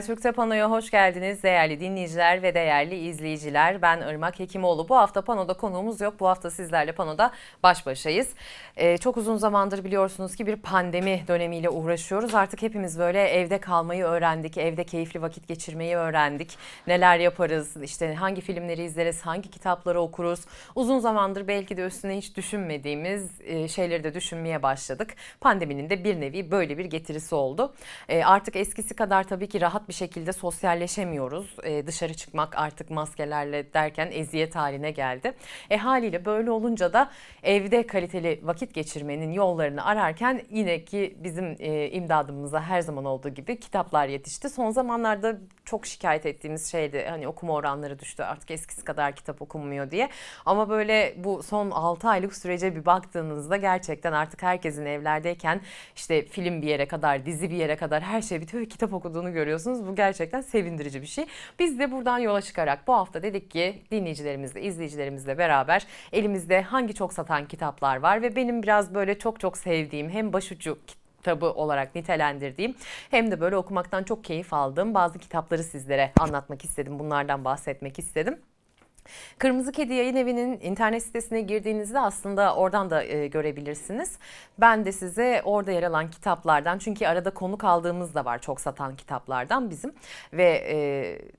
Türk'te Pano'ya hoş geldiniz değerli dinleyiciler ve değerli izleyiciler. Ben Irmak Hekimoğlu. Bu hafta Pano'da konuğumuz yok. Bu hafta sizlerle Pano'da baş başayız. Ee, çok uzun zamandır biliyorsunuz ki bir pandemi dönemiyle uğraşıyoruz. Artık hepimiz böyle evde kalmayı öğrendik. Evde keyifli vakit geçirmeyi öğrendik. Neler yaparız, işte hangi filmleri izleriz, hangi kitapları okuruz. Uzun zamandır belki de üstüne hiç düşünmediğimiz e, şeyleri de düşünmeye başladık. Pandeminin de bir nevi böyle bir getirisi oldu. E, artık eskisi kadar tabii ki rahat rahat bir şekilde sosyalleşemiyoruz. E, dışarı çıkmak artık maskelerle derken eziyet haline geldi. E haliyle böyle olunca da evde kaliteli vakit geçirmenin yollarını ararken yine ki bizim e, imdadımıza her zaman olduğu gibi kitaplar yetişti. Son zamanlarda çok şikayet ettiğimiz şeydi hani okuma oranları düştü artık eskisi kadar kitap okunmuyor diye. Ama böyle bu son 6 aylık sürece bir baktığınızda gerçekten artık herkesin evlerdeyken işte film bir yere kadar dizi bir yere kadar her şey bitiyor kitap okuduğunu görüyorsunuz ediyorsunuz. Bu gerçekten sevindirici bir şey. Biz de buradan yola çıkarak bu hafta dedik ki dinleyicilerimizle, izleyicilerimizle beraber elimizde hangi çok satan kitaplar var ve benim biraz böyle çok çok sevdiğim hem başucu kitabı olarak nitelendirdiğim hem de böyle okumaktan çok keyif aldığım bazı kitapları sizlere anlatmak istedim. Bunlardan bahsetmek istedim. Kırmızı Kedi Yayın Evi'nin internet sitesine girdiğinizde aslında oradan da e, görebilirsiniz. Ben de size orada yer alan kitaplardan çünkü arada konuk aldığımız da var çok satan kitaplardan bizim ve e,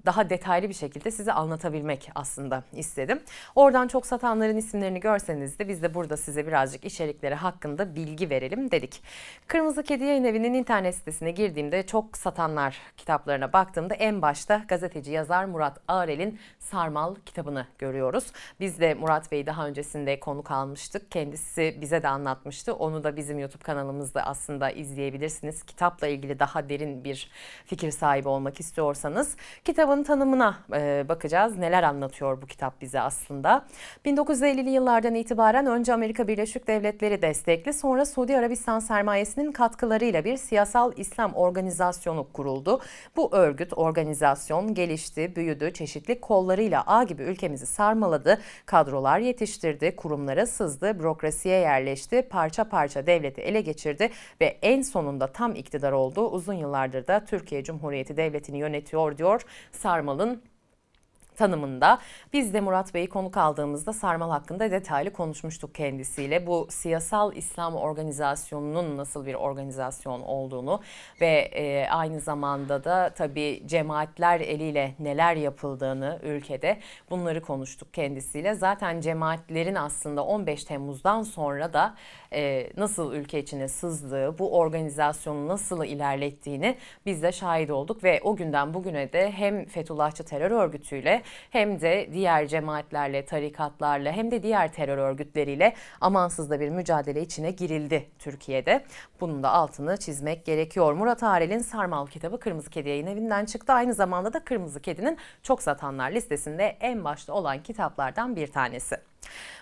daha detaylı bir şekilde size anlatabilmek aslında istedim. Oradan çok satanların isimlerini görseniz de biz de burada size birazcık içerikleri hakkında bilgi verelim dedik. Kırmızı Kedi Yayın Evi'nin internet sitesine girdiğimde çok satanlar kitaplarına baktığımda en başta gazeteci yazar Murat Arel'in Sarmal kitabını çalıştığını görüyoruz. Biz de Murat Bey'i daha öncesinde konuk almıştık. Kendisi bize de anlatmıştı. Onu da bizim YouTube kanalımızda aslında izleyebilirsiniz. Kitapla ilgili daha derin bir fikir sahibi olmak istiyorsanız kitabın tanımına e, bakacağız. Neler anlatıyor bu kitap bize aslında? 1950'li yıllardan itibaren önce Amerika Birleşik Devletleri destekli, sonra Suudi Arabistan sermayesinin katkılarıyla bir siyasal İslam organizasyonu kuruldu. Bu örgüt, organizasyon gelişti, büyüdü, çeşitli kollarıyla ağ gibi ülke ülkemizi sarmaladı, kadrolar yetiştirdi, kurumlara sızdı, bürokrasiye yerleşti, parça parça devleti ele geçirdi ve en sonunda tam iktidar oldu. Uzun yıllardır da Türkiye Cumhuriyeti Devleti'ni yönetiyor diyor Sarmal'ın tanımında. Biz de Murat Bey'i konuk aldığımızda sarmal hakkında detaylı konuşmuştuk kendisiyle. Bu siyasal İslam organizasyonunun nasıl bir organizasyon olduğunu ve e, aynı zamanda da tabii cemaatler eliyle neler yapıldığını ülkede bunları konuştuk kendisiyle. Zaten cemaatlerin aslında 15 Temmuz'dan sonra da e, nasıl ülke içine sızdığı, bu organizasyonu nasıl ilerlettiğini biz de şahit olduk ve o günden bugüne de hem Fethullahçı terör örgütüyle hem de diğer cemaatlerle, tarikatlarla hem de diğer terör örgütleriyle amansız da bir mücadele içine girildi Türkiye'de. Bunun da altını çizmek gerekiyor. Murat Arel'in Sarmal kitabı Kırmızı Kedi yayın evinden çıktı. Aynı zamanda da Kırmızı Kedi'nin çok satanlar listesinde en başta olan kitaplardan bir tanesi.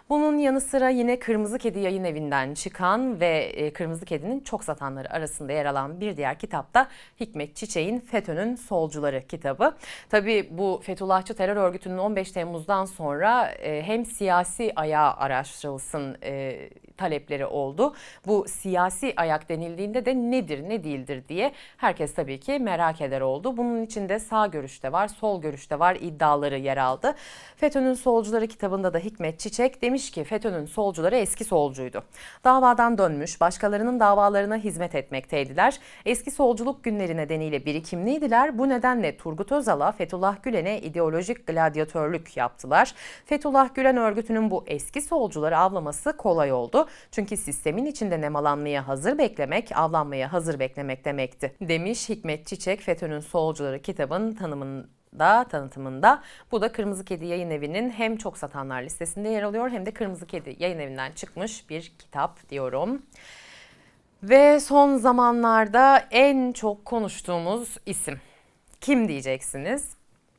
Bunun yanı sıra yine Kırmızı Kedi yayın evinden çıkan ve e, Kırmızı Kedi'nin çok satanları arasında yer alan bir diğer kitap da Hikmet Çiçek'in FETÖ'nün Solcuları kitabı. Tabi bu Fethullahçı terör örgütünün 15 Temmuz'dan sonra e, hem siyasi ayağı araştırılsın e, talepleri oldu. Bu siyasi ayak denildiğinde de nedir ne değildir diye herkes tabii ki merak eder oldu. Bunun içinde sağ görüşte var sol görüşte var iddiaları yer aldı. FETÖ'nün Solcuları kitabında da Hikmet Çiçek demiş demiş ki FETÖ'nün solcuları eski solcuydu. Davadan dönmüş, başkalarının davalarına hizmet etmekteydiler. Eski solculuk günleri nedeniyle birikimliydiler. Bu nedenle Turgut Özal'a Fethullah Gülen'e ideolojik gladyatörlük yaptılar. Fethullah Gülen örgütünün bu eski solcuları avlaması kolay oldu. Çünkü sistemin içinde nemalanmaya hazır beklemek, avlanmaya hazır beklemek demekti. Demiş Hikmet Çiçek FETÖ'nün solcuları kitabın tanımının da tanıtımında. Bu da Kırmızı Kedi Yayın Evi'nin hem çok satanlar listesinde yer alıyor hem de Kırmızı Kedi Yayın Evi'nden çıkmış bir kitap diyorum. Ve son zamanlarda en çok konuştuğumuz isim. Kim diyeceksiniz?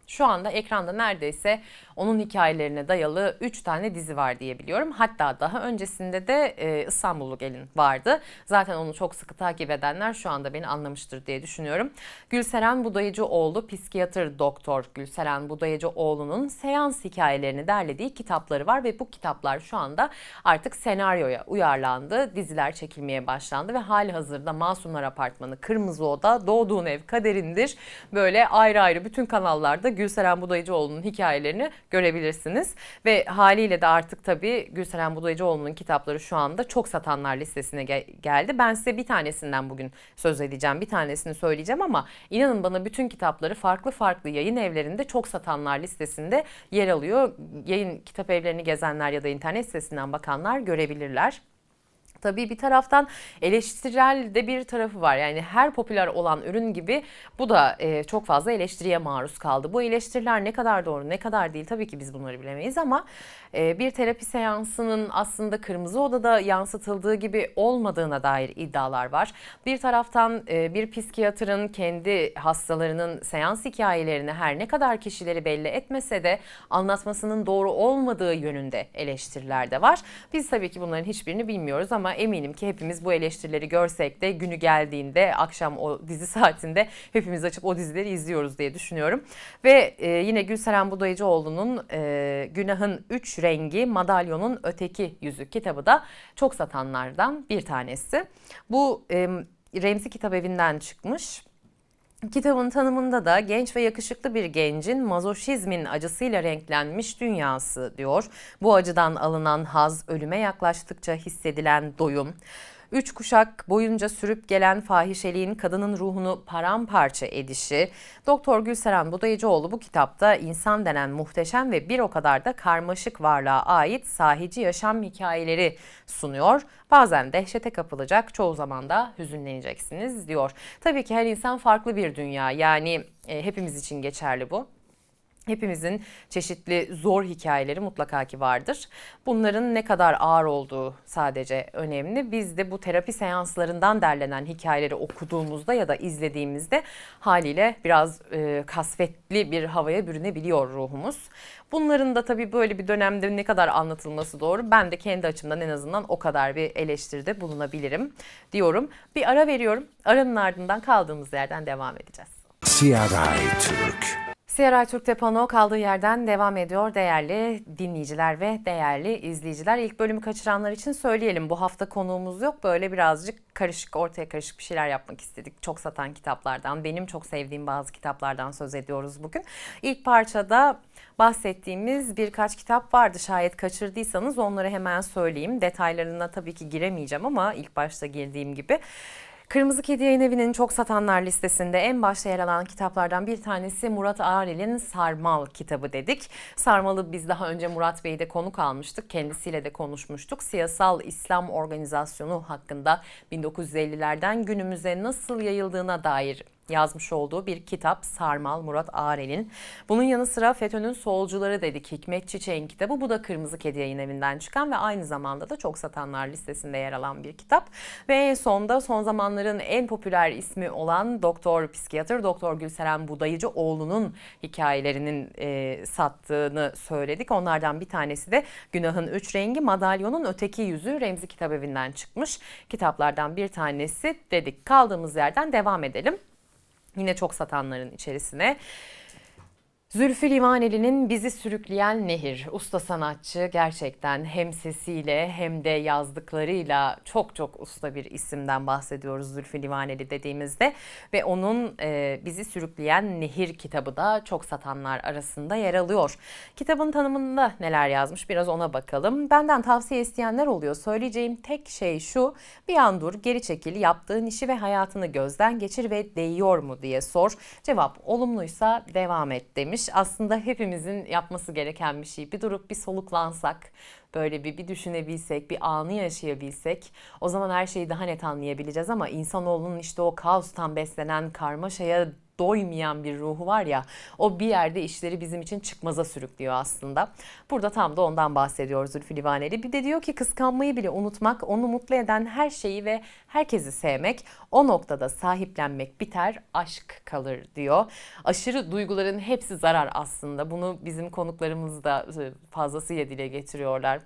Şu anda ekranda neredeyse onun hikayelerine dayalı 3 tane dizi var diye biliyorum. Hatta daha öncesinde de e, İstanbullu Gelin vardı. Zaten onu çok sıkı takip edenler şu anda beni anlamıştır diye düşünüyorum. Gülseren Budayıcıoğlu, psikiyatr doktor Gülseren Budayıcıoğlu'nun seans hikayelerini derlediği kitapları var ve bu kitaplar şu anda artık senaryoya uyarlandı. Diziler çekilmeye başlandı ve hali hazırda Masumlar Apartmanı, Kırmızı Oda, Doğduğun Ev, Kaderindir böyle ayrı ayrı bütün kanallarda Gülseren Budayıcıoğlu'nun hikayelerini görebilirsiniz. Ve haliyle de artık tabii Gülseren Budayıcıoğlu'nun kitapları şu anda çok satanlar listesine gel- geldi. Ben size bir tanesinden bugün söz edeceğim. Bir tanesini söyleyeceğim ama inanın bana bütün kitapları farklı farklı yayın evlerinde çok satanlar listesinde yer alıyor. Yayın kitap evlerini gezenler ya da internet sitesinden bakanlar görebilirler. Tabii bir taraftan eleştirel de bir tarafı var. Yani her popüler olan ürün gibi bu da e, çok fazla eleştiriye maruz kaldı. Bu eleştiriler ne kadar doğru ne kadar değil tabii ki biz bunları bilemeyiz ama e, bir terapi seansının aslında kırmızı odada yansıtıldığı gibi olmadığına dair iddialar var. Bir taraftan e, bir psikiyatrın kendi hastalarının seans hikayelerini her ne kadar kişileri belli etmese de anlatmasının doğru olmadığı yönünde eleştiriler de var. Biz tabii ki bunların hiçbirini bilmiyoruz ama ama eminim ki hepimiz bu eleştirileri görsek de günü geldiğinde akşam o dizi saatinde hepimiz açıp o dizileri izliyoruz diye düşünüyorum. Ve e, yine Gülseren Budayıcıoğlu'nun e, Günahın Üç Rengi Madalyonun Öteki Yüzü kitabı da çok satanlardan bir tanesi. Bu e, Remzi Kitap Evi'nden çıkmış. Kitabın tanımında da genç ve yakışıklı bir gencin mazoşizmin acısıyla renklenmiş dünyası diyor. Bu acıdan alınan haz ölüme yaklaştıkça hissedilen doyum üç kuşak boyunca sürüp gelen fahişeliğin kadının ruhunu paramparça edişi. Doktor Gülseren Budayıcıoğlu bu kitapta insan denen muhteşem ve bir o kadar da karmaşık varlığa ait sahici yaşam hikayeleri sunuyor. Bazen dehşete kapılacak, çoğu zaman da hüzünleneceksiniz diyor. Tabii ki her insan farklı bir dünya. Yani e, hepimiz için geçerli bu. Hepimizin çeşitli zor hikayeleri mutlaka ki vardır. Bunların ne kadar ağır olduğu sadece önemli. Biz de bu terapi seanslarından derlenen hikayeleri okuduğumuzda ya da izlediğimizde haliyle biraz e, kasvetli bir havaya bürünebiliyor ruhumuz. Bunların da tabii böyle bir dönemde ne kadar anlatılması doğru. Ben de kendi açımdan en azından o kadar bir eleştiride bulunabilirim diyorum. Bir ara veriyorum. Aranın ardından kaldığımız yerden devam edeceğiz. CRI Türk Sierra Türk'te pano kaldığı yerden devam ediyor değerli dinleyiciler ve değerli izleyiciler. İlk bölümü kaçıranlar için söyleyelim bu hafta konuğumuz yok böyle birazcık karışık ortaya karışık bir şeyler yapmak istedik. Çok satan kitaplardan benim çok sevdiğim bazı kitaplardan söz ediyoruz bugün. İlk parçada bahsettiğimiz birkaç kitap vardı şayet kaçırdıysanız onları hemen söyleyeyim. Detaylarına tabii ki giremeyeceğim ama ilk başta girdiğim gibi. Kırmızı Kedi Yayın Evi'nin çok satanlar listesinde en başta yer alan kitaplardan bir tanesi Murat Arel'in Sarmal kitabı dedik. Sarmal'ı biz daha önce Murat Bey'i de konuk almıştık. Kendisiyle de konuşmuştuk. Siyasal İslam Organizasyonu hakkında 1950'lerden günümüze nasıl yayıldığına dair yazmış olduğu bir kitap Sarmal Murat Arel'in. Bunun yanı sıra FETÖ'nün Solcuları dedik Hikmet Çiçek'in kitabı. Bu da Kırmızı Kedi yayın evinden çıkan ve aynı zamanda da çok satanlar listesinde yer alan bir kitap. Ve en sonda son zamanların en popüler ismi olan doktor psikiyatr Doktor Gülseren Budayıcı oğlunun hikayelerinin e, sattığını söyledik. Onlardan bir tanesi de Günahın Üç Rengi Madalyonun Öteki Yüzü Remzi Kitap Evi'nden çıkmış. Kitaplardan bir tanesi dedik. Kaldığımız yerden devam edelim yine çok satanların içerisine. Zülfü Livaneli'nin Bizi Sürükleyen Nehir usta sanatçı gerçekten hem sesiyle hem de yazdıklarıyla çok çok usta bir isimden bahsediyoruz Zülfü Livaneli dediğimizde ve onun e, Bizi Sürükleyen Nehir kitabı da çok satanlar arasında yer alıyor. Kitabın tanımında neler yazmış biraz ona bakalım. Benden tavsiye isteyenler oluyor. Söyleyeceğim tek şey şu bir an dur geri çekil yaptığın işi ve hayatını gözden geçir ve değiyor mu diye sor. Cevap olumluysa devam et demiş aslında hepimizin yapması gereken bir şey. Bir durup bir soluklansak, böyle bir, bir düşünebilsek, bir anı yaşayabilsek o zaman her şeyi daha net anlayabileceğiz ama insanoğlunun işte o kaostan beslenen karmaşaya doymayan bir ruhu var ya o bir yerde işleri bizim için çıkmaza sürüklüyor aslında. Burada tam da ondan bahsediyoruz. Zülfü Livaneli. Bir de diyor ki kıskanmayı bile unutmak, onu mutlu eden her şeyi ve herkesi sevmek, o noktada sahiplenmek biter, aşk kalır diyor. Aşırı duyguların hepsi zarar aslında. Bunu bizim konuklarımız da e, fazlasıyla dile getiriyorlar.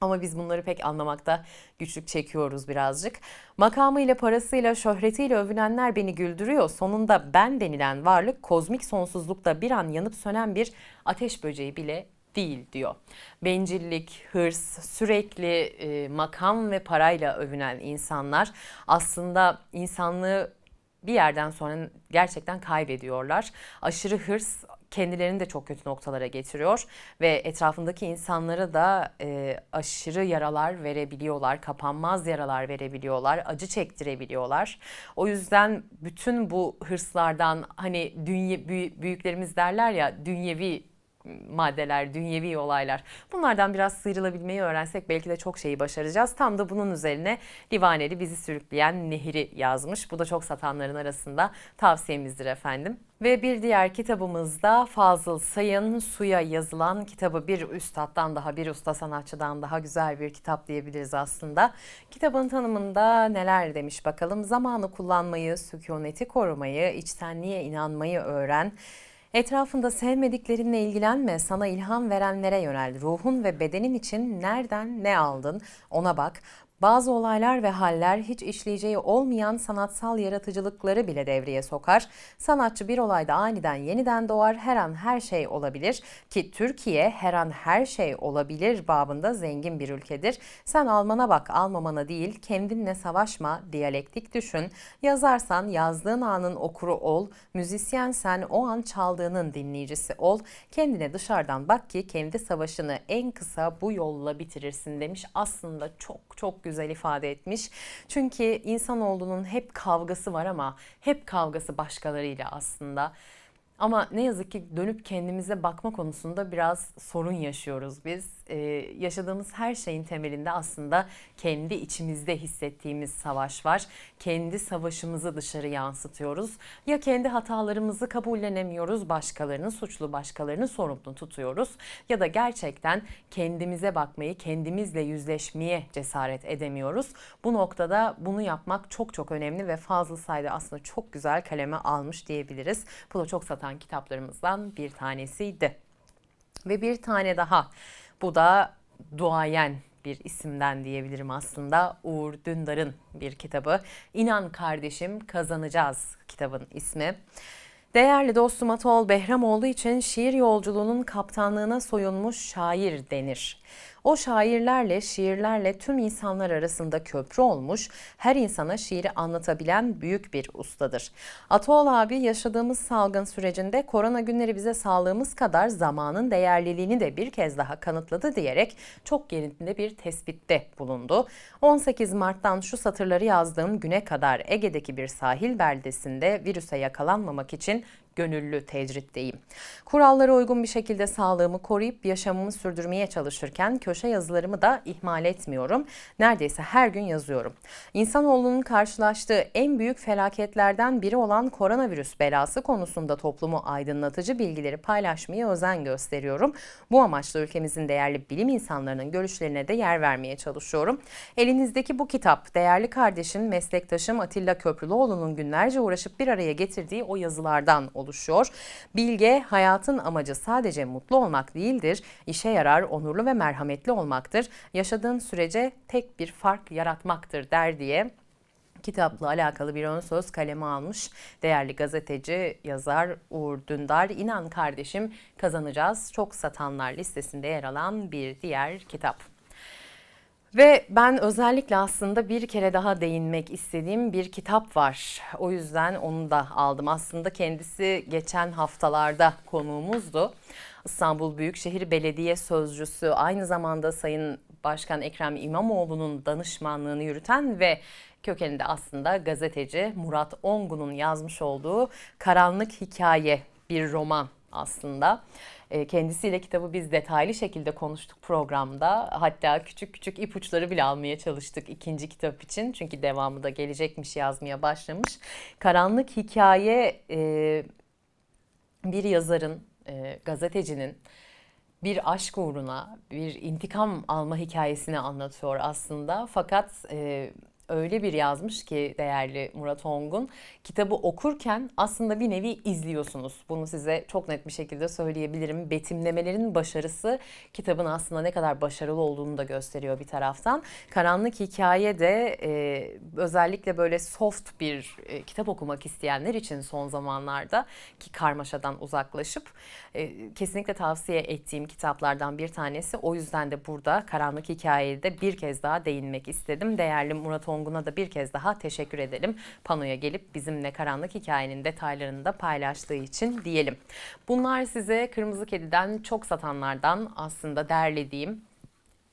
Ama biz bunları pek anlamakta güçlük çekiyoruz birazcık. Makamıyla, parasıyla, şöhretiyle övünenler beni güldürüyor. Sonunda ben denilen varlık kozmik sonsuzlukta bir an yanıp sönen bir ateş böceği bile değil diyor. Bencillik, hırs, sürekli e, makam ve parayla övünen insanlar aslında insanlığı bir yerden sonra gerçekten kaybediyorlar. Aşırı hırs kendilerini de çok kötü noktalara getiriyor ve etrafındaki insanlara da e, aşırı yaralar verebiliyorlar, kapanmaz yaralar verebiliyorlar, acı çektirebiliyorlar. O yüzden bütün bu hırslardan hani dünya büyüklerimiz derler ya dünyevi maddeler, dünyevi olaylar. Bunlardan biraz sıyrılabilmeyi öğrensek belki de çok şeyi başaracağız. Tam da bunun üzerine Livaneli bizi sürükleyen nehri yazmış. Bu da çok satanların arasında tavsiyemizdir efendim. Ve bir diğer kitabımızda Fazıl Say'ın Suya yazılan kitabı bir üstattan daha bir usta sanatçıdan daha güzel bir kitap diyebiliriz aslında. Kitabın tanımında neler demiş bakalım. Zamanı kullanmayı, sükuneti korumayı, içtenliğe inanmayı öğren. Etrafında sevmediklerinle ilgilenme, sana ilham verenlere yönel. Ruhun ve bedenin için nereden ne aldın ona bak. Bazı olaylar ve haller hiç işleyeceği olmayan sanatsal yaratıcılıkları bile devreye sokar. Sanatçı bir olayda aniden yeniden doğar, her an her şey olabilir ki Türkiye her an her şey olabilir babında zengin bir ülkedir. Sen Alman'a bak, almamana değil, kendinle savaşma, diyalektik düşün. Yazarsan yazdığın anın okuru ol, Müzisyen sen o an çaldığının dinleyicisi ol. Kendine dışarıdan bak ki kendi savaşını en kısa bu yolla bitirirsin demiş. Aslında çok çok güzel güzel ifade etmiş. Çünkü insanoğlunun hep kavgası var ama hep kavgası başkalarıyla aslında. Ama ne yazık ki dönüp kendimize bakma konusunda biraz sorun yaşıyoruz biz e, yaşadığımız her şeyin temelinde aslında kendi içimizde hissettiğimiz savaş var. Kendi savaşımızı dışarı yansıtıyoruz. Ya kendi hatalarımızı kabullenemiyoruz, başkalarını suçlu, başkalarını sorumlu tutuyoruz ya da gerçekten kendimize bakmayı, kendimizle yüzleşmeye cesaret edemiyoruz. Bu noktada bunu yapmak çok çok önemli ve Fazıl Say'da aslında çok güzel kaleme almış diyebiliriz. Bu da çok satan kitaplarımızdan bir tanesiydi. Ve bir tane daha bu da duayen bir isimden diyebilirim aslında. Uğur Dündar'ın bir kitabı. İnan kardeşim kazanacağız kitabın ismi. Değerli dostum Atol Behramoğlu için şiir yolculuğunun kaptanlığına soyunmuş şair denir. O şairlerle, şiirlerle tüm insanlar arasında köprü olmuş, her insana şiiri anlatabilen büyük bir ustadır. Atol abi yaşadığımız salgın sürecinde korona günleri bize sağlığımız kadar zamanın değerliliğini de bir kez daha kanıtladı diyerek çok yerinde bir tespitte bulundu. 18 Mart'tan şu satırları yazdığım güne kadar Ege'deki bir sahil beldesinde virüse yakalanmamak için gönüllü tecritteyim. Kurallara uygun bir şekilde sağlığımı koruyup yaşamımı sürdürmeye çalışırken köşe yazılarımı da ihmal etmiyorum. Neredeyse her gün yazıyorum. İnsanoğlunun karşılaştığı en büyük felaketlerden biri olan koronavirüs belası konusunda toplumu aydınlatıcı bilgileri paylaşmaya özen gösteriyorum. Bu amaçla ülkemizin değerli bilim insanlarının görüşlerine de yer vermeye çalışıyorum. Elinizdeki bu kitap değerli kardeşim, meslektaşım Atilla Köprülüoğlu'nun günlerce uğraşıp bir araya getirdiği o yazılardan oluşuyor oluşuyor. Bilge hayatın amacı sadece mutlu olmak değildir. İşe yarar, onurlu ve merhametli olmaktır. Yaşadığın sürece tek bir fark yaratmaktır der diye kitapla alakalı bir ön söz kaleme almış değerli gazeteci, yazar Uğur Dündar. İnan kardeşim kazanacağız çok satanlar listesinde yer alan bir diğer kitap. Ve ben özellikle aslında bir kere daha değinmek istediğim bir kitap var. O yüzden onu da aldım. Aslında kendisi geçen haftalarda konuğumuzdu. İstanbul Büyükşehir Belediye Sözcüsü aynı zamanda Sayın Başkan Ekrem İmamoğlu'nun danışmanlığını yürüten ve kökeninde aslında gazeteci Murat Ongun'un yazmış olduğu Karanlık Hikaye bir roman aslında. E, kendisiyle kitabı biz detaylı şekilde konuştuk programda. Hatta küçük küçük ipuçları bile almaya çalıştık ikinci kitap için. Çünkü devamı da gelecekmiş yazmaya başlamış. Karanlık Hikaye e, bir yazarın, e, gazetecinin bir aşk uğruna bir intikam alma hikayesini anlatıyor aslında. Fakat öyle bir yazmış ki değerli Murat Ongun. Kitabı okurken aslında bir nevi izliyorsunuz. Bunu size çok net bir şekilde söyleyebilirim. Betimlemelerin başarısı kitabın aslında ne kadar başarılı olduğunu da gösteriyor bir taraftan. Karanlık Hikaye de e, özellikle böyle soft bir e, kitap okumak isteyenler için son zamanlarda ki karmaşadan uzaklaşıp e, kesinlikle tavsiye ettiğim kitaplardan bir tanesi. O yüzden de burada Karanlık Hikaye'de bir kez daha değinmek istedim. Değerli Murat Ongun Ongun'a da bir kez daha teşekkür edelim. Panoya gelip bizimle karanlık hikayenin detaylarını da paylaştığı için diyelim. Bunlar size Kırmızı Kedi'den çok satanlardan aslında derlediğim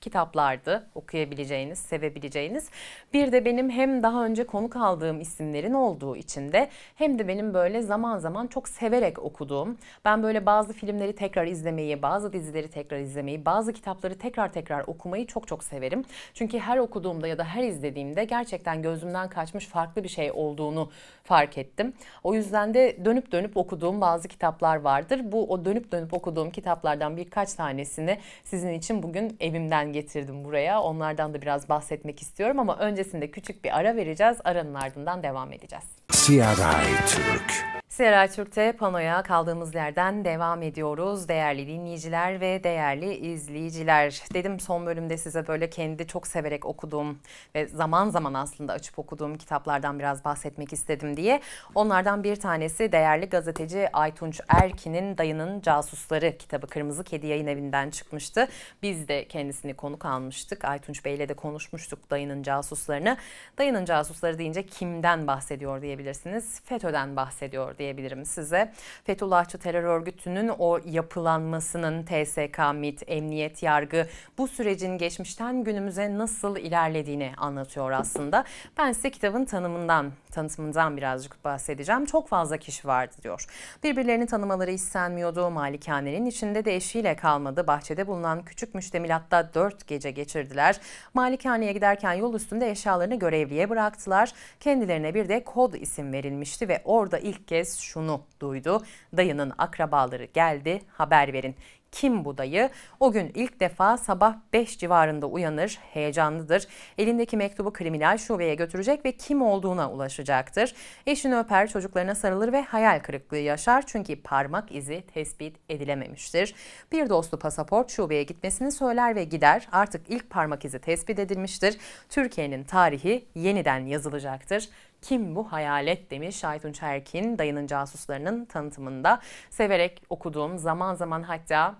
kitaplardı okuyabileceğiniz, sevebileceğiniz. Bir de benim hem daha önce konuk aldığım isimlerin olduğu için de hem de benim böyle zaman zaman çok severek okuduğum, ben böyle bazı filmleri tekrar izlemeyi, bazı dizileri tekrar izlemeyi, bazı kitapları tekrar tekrar okumayı çok çok severim. Çünkü her okuduğumda ya da her izlediğimde gerçekten gözümden kaçmış farklı bir şey olduğunu fark ettim. O yüzden de dönüp dönüp okuduğum bazı kitaplar vardır. Bu o dönüp dönüp okuduğum kitaplardan birkaç tanesini sizin için bugün evimden getirdim buraya. Onlardan da biraz bahsetmek istiyorum ama öncesinde küçük bir ara vereceğiz. Aranın ardından devam edeceğiz. CRI Türk CRI Türk'te panoya kaldığımız yerden devam ediyoruz. Değerli dinleyiciler ve değerli izleyiciler. Dedim son bölümde size böyle kendi çok severek okuduğum ve zaman zaman aslında açıp okuduğum kitaplardan biraz bahsetmek istedim diye. Onlardan bir tanesi değerli gazeteci Aytunç Erkin'in Dayının Casusları kitabı Kırmızı Kedi yayın evinden çıkmıştı. Biz de kendisini konuk almıştık. Aytunç Bey'le de konuşmuştuk Dayının Casuslarını. Dayının Casusları deyince kimden bahsediyor diye diyebilirsiniz. FETÖ'den bahsediyor diyebilirim size. Fethullahçı terör örgütünün o yapılanmasının TSK, MIT, emniyet, yargı bu sürecin geçmişten günümüze nasıl ilerlediğini anlatıyor aslında. Ben size kitabın tanımından tanıtımından birazcık bahsedeceğim. Çok fazla kişi vardı diyor. Birbirlerini tanımaları istenmiyordu. Malikanenin içinde de eşiyle kalmadı. Bahçede bulunan küçük müştemilatta dört gece geçirdiler. Malikaneye giderken yol üstünde eşyalarını görevliye bıraktılar. Kendilerine bir de kod isim verilmişti ve orada ilk kez şunu duydu. Dayının akrabaları geldi haber verin. Kim budayı? O gün ilk defa sabah 5 civarında uyanır, heyecanlıdır. Elindeki mektubu kriminal şubeye götürecek ve kim olduğuna ulaşacaktır. Eşini öper, çocuklarına sarılır ve hayal kırıklığı yaşar çünkü parmak izi tespit edilememiştir. Bir dostu pasaport şubeye gitmesini söyler ve gider. Artık ilk parmak izi tespit edilmiştir. Türkiye'nin tarihi yeniden yazılacaktır. Kim bu hayalet demiş Aytun Çerkin dayının casuslarının tanıtımında. Severek okuduğum zaman zaman hatta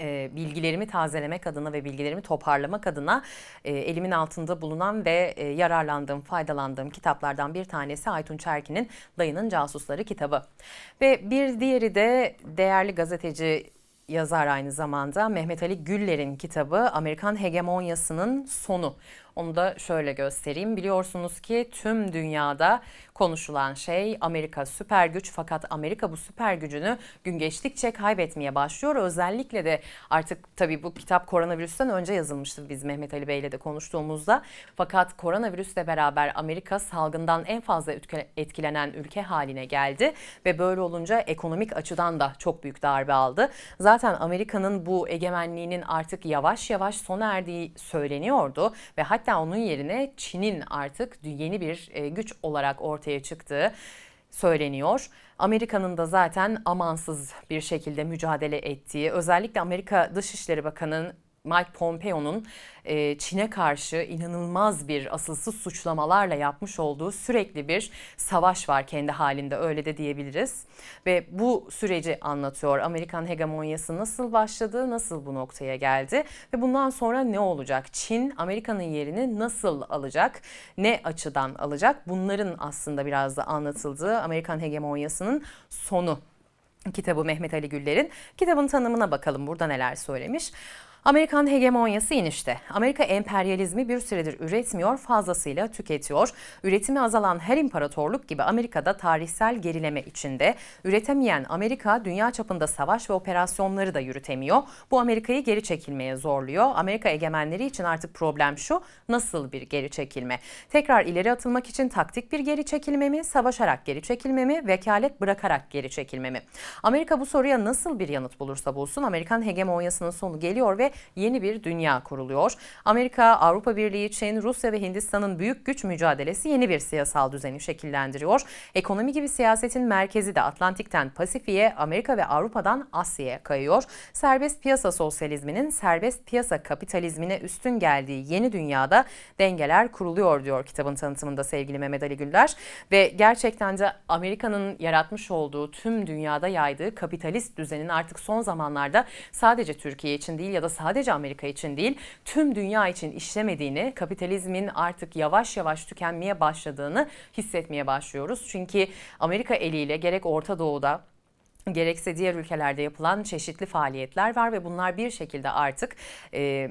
e, bilgilerimi tazelemek adına ve bilgilerimi toparlamak adına e, elimin altında bulunan ve e, yararlandığım, faydalandığım kitaplardan bir tanesi Aytun Çerkin'in Dayının Casusları kitabı. Ve bir diğeri de değerli gazeteci yazar aynı zamanda Mehmet Ali Güller'in kitabı Amerikan Hegemonyasının Sonu. Onu da şöyle göstereyim. Biliyorsunuz ki tüm dünyada konuşulan şey Amerika süper güç fakat Amerika bu süper gücünü gün geçtikçe kaybetmeye başlıyor. Özellikle de artık tabii bu kitap koronavirüsten önce yazılmıştı biz Mehmet Ali Bey ile de konuştuğumuzda. Fakat koronavirüsle beraber Amerika salgından en fazla etkilenen ülke haline geldi ve böyle olunca ekonomik açıdan da çok büyük darbe aldı. Zaten Amerika'nın bu egemenliğinin artık yavaş yavaş sona erdiği söyleniyordu ve hatta Hatta onun yerine Çin'in artık yeni bir e, güç olarak ortaya çıktığı söyleniyor. Amerika'nın da zaten amansız bir şekilde mücadele ettiği, özellikle Amerika Dışişleri Bakanı'nın Mike Pompeo'nun e, Çin'e karşı inanılmaz bir asılsız suçlamalarla yapmış olduğu sürekli bir savaş var kendi halinde öyle de diyebiliriz. Ve bu süreci anlatıyor. Amerikan hegemonyası nasıl başladı, nasıl bu noktaya geldi ve bundan sonra ne olacak? Çin Amerika'nın yerini nasıl alacak, ne açıdan alacak? Bunların aslında biraz da anlatıldığı Amerikan hegemonyasının sonu kitabı Mehmet Ali Güller'in. Kitabın tanımına bakalım burada neler söylemiş. Amerikan hegemonyası inişte. Amerika emperyalizmi bir süredir üretmiyor, fazlasıyla tüketiyor. Üretimi azalan her imparatorluk gibi Amerika'da tarihsel gerileme içinde. Üretemeyen Amerika dünya çapında savaş ve operasyonları da yürütemiyor. Bu Amerika'yı geri çekilmeye zorluyor. Amerika egemenleri için artık problem şu, nasıl bir geri çekilme? Tekrar ileri atılmak için taktik bir geri çekilme mi, savaşarak geri çekilme mi, vekalet bırakarak geri çekilme mi? Amerika bu soruya nasıl bir yanıt bulursa bulsun Amerikan hegemonyasının sonu geliyor ve yeni bir dünya kuruluyor. Amerika, Avrupa Birliği, Çin, Rusya ve Hindistan'ın büyük güç mücadelesi yeni bir siyasal düzeni şekillendiriyor. Ekonomi gibi siyasetin merkezi de Atlantik'ten Pasifik'e, Amerika ve Avrupa'dan Asya'ya kayıyor. Serbest piyasa sosyalizminin serbest piyasa kapitalizmine üstün geldiği yeni dünyada dengeler kuruluyor diyor kitabın tanıtımında sevgili Mehmet Ali Güller. Ve gerçekten de Amerika'nın yaratmış olduğu tüm dünyada yaydığı kapitalist düzenin artık son zamanlarda sadece Türkiye için değil ya da sadece Amerika için değil tüm dünya için işlemediğini, kapitalizmin artık yavaş yavaş tükenmeye başladığını hissetmeye başlıyoruz. Çünkü Amerika eliyle gerek Orta Doğu'da gerekse diğer ülkelerde yapılan çeşitli faaliyetler var ve bunlar bir şekilde artık e,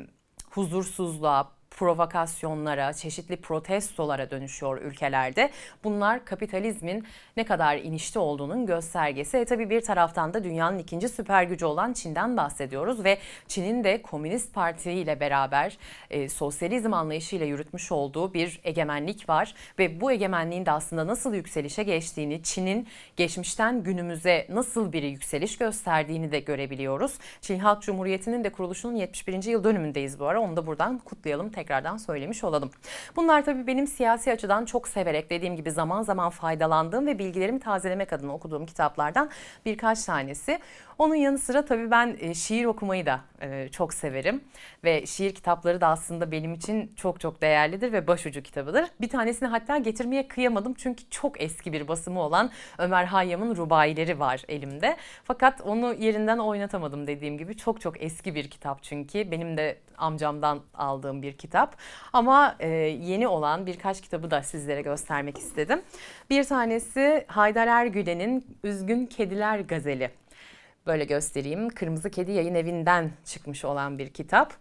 huzursuzluğa, provokasyonlara, çeşitli protestolara dönüşüyor ülkelerde. Bunlar kapitalizmin ne kadar inişte olduğunun göstergesi. E tabi bir taraftan da dünyanın ikinci süper gücü olan Çin'den bahsediyoruz ve Çin'in de Komünist Parti ile beraber e, sosyalizm anlayışıyla yürütmüş olduğu bir egemenlik var ve bu egemenliğin de aslında nasıl yükselişe geçtiğini, Çin'in geçmişten günümüze nasıl bir yükseliş gösterdiğini de görebiliyoruz. Çin Halk Cumhuriyeti'nin de kuruluşunun 71. yıl dönümündeyiz bu ara. Onu da buradan kutlayalım tekrar tekrardan söylemiş olalım. Bunlar tabii benim siyasi açıdan çok severek dediğim gibi zaman zaman faydalandığım ve bilgilerimi tazelemek adına okuduğum kitaplardan birkaç tanesi. Onun yanı sıra tabii ben e, şiir okumayı da e, çok severim ve şiir kitapları da aslında benim için çok çok değerlidir ve başucu kitabıdır. Bir tanesini hatta getirmeye kıyamadım çünkü çok eski bir basımı olan Ömer Hayyam'ın Rubayileri var elimde. Fakat onu yerinden oynatamadım dediğim gibi. Çok çok eski bir kitap çünkü. Benim de amcamdan aldığım bir kitap kitap. Ama e, yeni olan birkaç kitabı da sizlere göstermek istedim. Bir tanesi Haydar Ergülen'in Üzgün Kediler Gazeli. Böyle göstereyim. Kırmızı Kedi Yayın Evi'nden çıkmış olan bir kitap.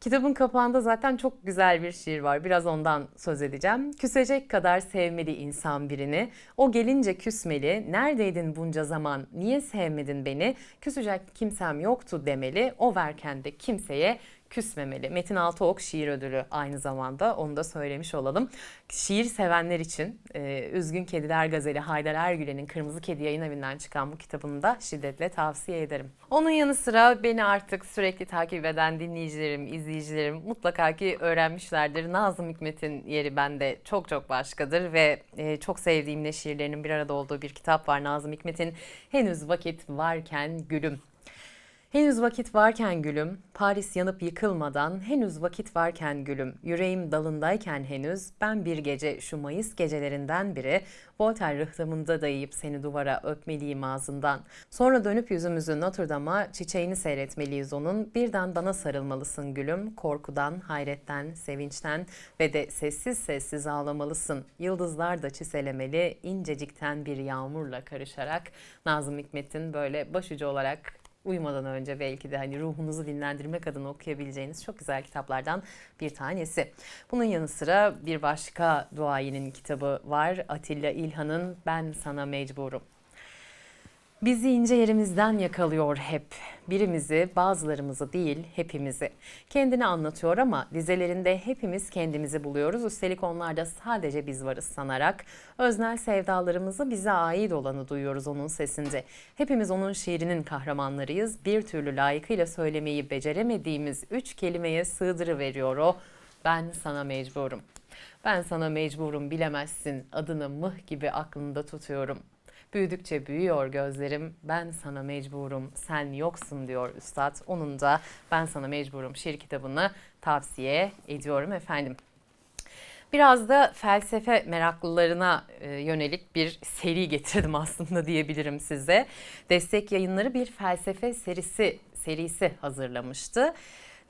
Kitabın kapağında zaten çok güzel bir şiir var. Biraz ondan söz edeceğim. Küsecek kadar sevmeli insan birini. O gelince küsmeli. Neredeydin bunca zaman? Niye sevmedin beni? Küsecek kimsem yoktu demeli. O verken de kimseye küsmemeli. Metin Altıok şiir ödülü aynı zamanda onu da söylemiş olalım. Şiir sevenler için e, Üzgün Kediler Gazeli Haydar Ergülen'in Kırmızı Kedi yayın evinden çıkan bu kitabını da şiddetle tavsiye ederim. Onun yanı sıra beni artık sürekli takip eden dinleyicilerim, izleyicilerim mutlaka ki öğrenmişlerdir. Nazım Hikmet'in yeri bende çok çok başkadır ve e, çok sevdiğim ne şiirlerinin bir arada olduğu bir kitap var. Nazım Hikmet'in Henüz Vakit Varken Gülüm Henüz vakit varken gülüm, Paris yanıp yıkılmadan, henüz vakit varken gülüm, yüreğim dalındayken henüz, ben bir gece şu Mayıs gecelerinden biri, Voltaire rıhtımında dayayıp seni duvara öpmeliyim ağzından. Sonra dönüp yüzümüzü Notre Dame'a çiçeğini seyretmeliyiz onun, birden bana sarılmalısın gülüm, korkudan, hayretten, sevinçten ve de sessiz sessiz ağlamalısın. Yıldızlar da çiselemeli, incecikten bir yağmurla karışarak Nazım Hikmet'in böyle başucu olarak uyumadan önce belki de hani ruhunuzu dinlendirmek adına okuyabileceğiniz çok güzel kitaplardan bir tanesi. Bunun yanı sıra bir başka duayinin kitabı var. Atilla İlhan'ın Ben Sana Mecburum. Bizi ince yerimizden yakalıyor hep. Birimizi, bazılarımızı değil, hepimizi. Kendini anlatıyor ama dizelerinde hepimiz kendimizi buluyoruz. Üstelik onlarda sadece biz varız sanarak. Öznel sevdalarımızı bize ait olanı duyuyoruz onun sesinde. Hepimiz onun şiirinin kahramanlarıyız. Bir türlü layıkıyla söylemeyi beceremediğimiz üç kelimeye sığdırıveriyor o. Ben sana mecburum. Ben sana mecburum bilemezsin adını mıh gibi aklında tutuyorum. Büyüdükçe büyüyor gözlerim. Ben sana mecburum. Sen yoksun diyor üstad. Onun da Ben sana mecburum şiir kitabını tavsiye ediyorum efendim. Biraz da felsefe meraklılarına e, yönelik bir seri getirdim aslında diyebilirim size. Destek Yayınları bir felsefe serisi serisi hazırlamıştı.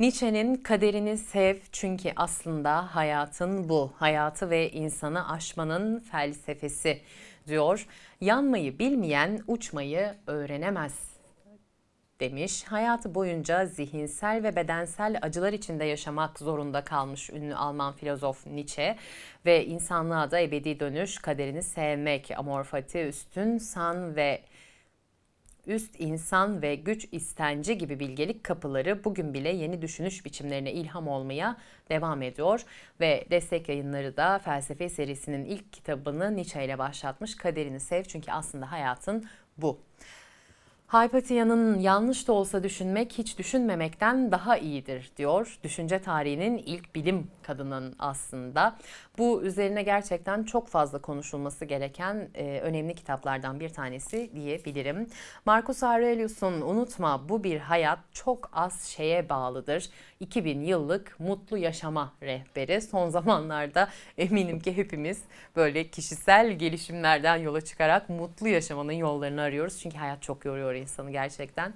Nietzsche'nin kaderini sev çünkü aslında hayatın bu. Hayatı ve insanı aşmanın felsefesi diyor. Yanmayı bilmeyen uçmayı öğrenemez demiş. Hayatı boyunca zihinsel ve bedensel acılar içinde yaşamak zorunda kalmış ünlü Alman filozof Nietzsche ve insanlığa da ebedi dönüş kaderini sevmek Amorfati Üstün San ve üst insan ve güç istenci gibi bilgelik kapıları bugün bile yeni düşünüş biçimlerine ilham olmaya devam ediyor. Ve destek yayınları da felsefe serisinin ilk kitabını Nietzsche ile başlatmış Kaderini Sev çünkü aslında hayatın bu. Hypatia'nın yanlış da olsa düşünmek hiç düşünmemekten daha iyidir diyor. Düşünce tarihinin ilk bilim kadının aslında. Bu üzerine gerçekten çok fazla konuşulması gereken e, önemli kitaplardan bir tanesi diyebilirim. Marcus Aurelius'un Unutma bu bir hayat çok az şeye bağlıdır. 2000 yıllık mutlu yaşama rehberi. Son zamanlarda eminim ki hepimiz böyle kişisel gelişimlerden yola çıkarak mutlu yaşamanın yollarını arıyoruz. Çünkü hayat çok yoruyor insanı gerçekten.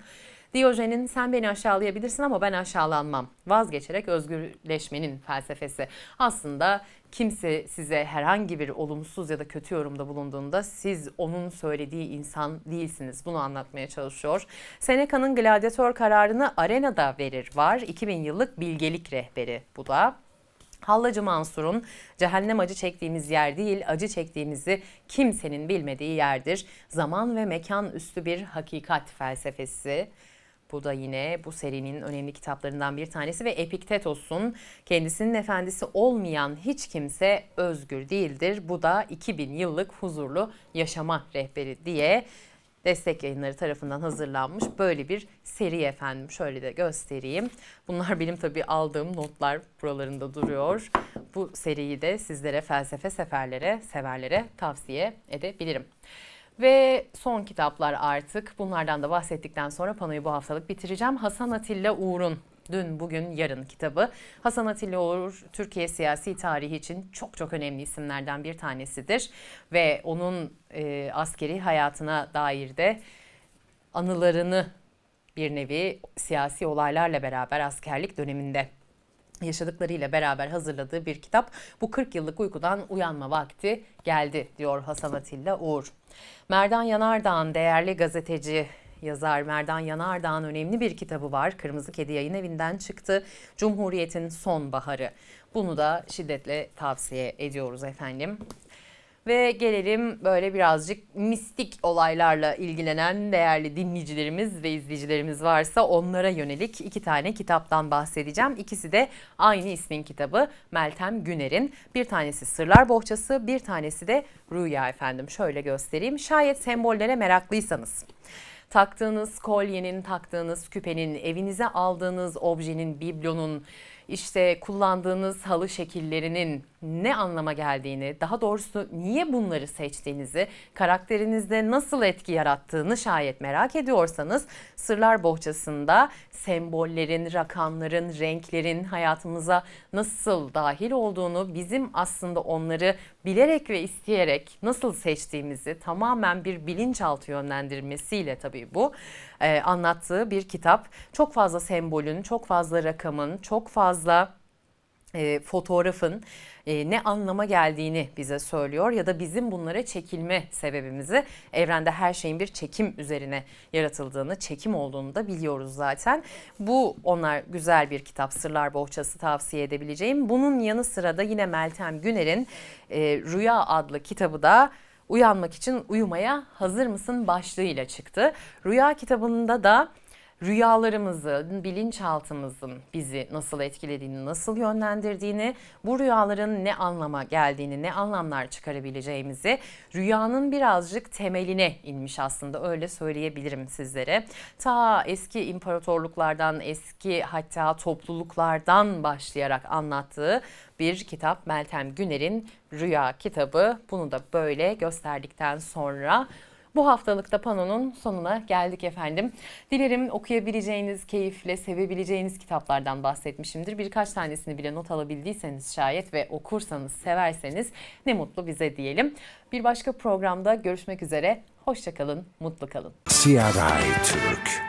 Diyojen'in sen beni aşağılayabilirsin ama ben aşağılanmam. Vazgeçerek özgürleşmenin felsefesi. Aslında kimse size herhangi bir olumsuz ya da kötü yorumda bulunduğunda siz onun söylediği insan değilsiniz. Bunu anlatmaya çalışıyor. Seneca'nın gladyatör kararını arenada verir var. 2000 yıllık bilgelik rehberi bu da. Hallacı Mansur'un cehennem acı çektiğimiz yer değil, acı çektiğimizi kimsenin bilmediği yerdir. Zaman ve mekan üstü bir hakikat felsefesi. Bu da yine bu serinin önemli kitaplarından bir tanesi ve Epiktetos'un kendisinin efendisi olmayan hiç kimse özgür değildir. Bu da 2000 yıllık huzurlu yaşama rehberi diye destek yayınları tarafından hazırlanmış böyle bir seri efendim. Şöyle de göstereyim. Bunlar benim tabii aldığım notlar buralarında duruyor. Bu seriyi de sizlere felsefe seferlere, severlere tavsiye edebilirim. Ve son kitaplar artık. Bunlardan da bahsettikten sonra panoyu bu haftalık bitireceğim. Hasan Atilla Uğur'un Dün, Bugün, Yarın kitabı. Hasan Atilla Uğur Türkiye siyasi tarihi için çok çok önemli isimlerden bir tanesidir. Ve onun e, askeri hayatına dair de anılarını bir nevi siyasi olaylarla beraber askerlik döneminde yaşadıklarıyla beraber hazırladığı bir kitap. Bu 40 yıllık uykudan uyanma vakti geldi diyor Hasan Atilla Uğur. Merdan Yanardağ'ın değerli gazeteci Yazar Merdan Yanardağ'ın önemli bir kitabı var. Kırmızı Kedi yayın evinden çıktı. Cumhuriyet'in son baharı. Bunu da şiddetle tavsiye ediyoruz efendim. Ve gelelim böyle birazcık mistik olaylarla ilgilenen değerli dinleyicilerimiz ve izleyicilerimiz varsa onlara yönelik iki tane kitaptan bahsedeceğim. İkisi de aynı ismin kitabı Meltem Güner'in. Bir tanesi Sırlar Bohçası, bir tanesi de Rüya efendim. Şöyle göstereyim. Şayet sembollere meraklıysanız taktığınız kolyenin, taktığınız küpenin, evinize aldığınız objenin, biblonun, işte kullandığınız halı şekillerinin ne anlama geldiğini, daha doğrusu niye bunları seçtiğinizi, karakterinizde nasıl etki yarattığını şayet merak ediyorsanız Sırlar Bohçası'nda sembollerin, rakamların, renklerin hayatımıza nasıl dahil olduğunu, bizim aslında onları bilerek ve isteyerek nasıl seçtiğimizi tamamen bir bilinçaltı yönlendirmesiyle tabii bu e, anlattığı bir kitap. Çok fazla sembolün, çok fazla rakamın, çok fazla e, fotoğrafın e, ne anlama geldiğini bize söylüyor ya da bizim bunlara çekilme sebebimizi evrende her şeyin bir çekim üzerine yaratıldığını, çekim olduğunu da biliyoruz zaten. Bu onlar güzel bir kitap Sırlar Bohçası tavsiye edebileceğim. Bunun yanı sıra da yine Meltem Güner'in e, Rüya adlı kitabı da Uyanmak için uyumaya hazır mısın başlığıyla çıktı. Rüya kitabında da rüyalarımızın, bilinçaltımızın bizi nasıl etkilediğini, nasıl yönlendirdiğini, bu rüyaların ne anlama geldiğini, ne anlamlar çıkarabileceğimizi rüyanın birazcık temeline inmiş aslında öyle söyleyebilirim sizlere. Ta eski imparatorluklardan, eski hatta topluluklardan başlayarak anlattığı bir kitap Meltem Güner'in Rüya kitabı. Bunu da böyle gösterdikten sonra bu haftalıkta panonun sonuna geldik efendim. Dilerim okuyabileceğiniz, keyifle sevebileceğiniz kitaplardan bahsetmişimdir. Birkaç tanesini bile not alabildiyseniz şayet ve okursanız, severseniz ne mutlu bize diyelim. Bir başka programda görüşmek üzere. Hoşçakalın, mutlu kalın. CRI Türk